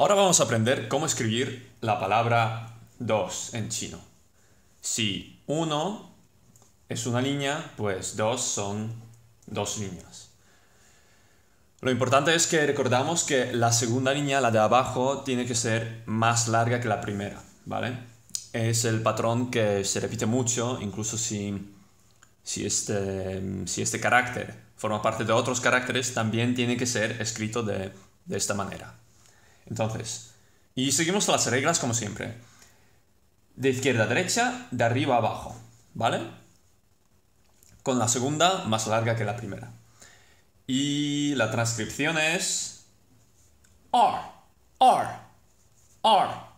Ahora vamos a aprender cómo escribir la palabra dos en chino. Si uno es una línea, pues dos son dos líneas. Lo importante es que recordamos que la segunda línea, la de abajo, tiene que ser más larga que la primera, ¿vale? Es el patrón que se repite mucho, incluso si, si, este, si este carácter forma parte de otros caracteres, también tiene que ser escrito de esta manera. Entonces, y seguimos las reglas como siempre. De izquierda a derecha, de arriba a abajo, ¿vale? Con la segunda más larga que la primera. Y la transcripción es R, R, R.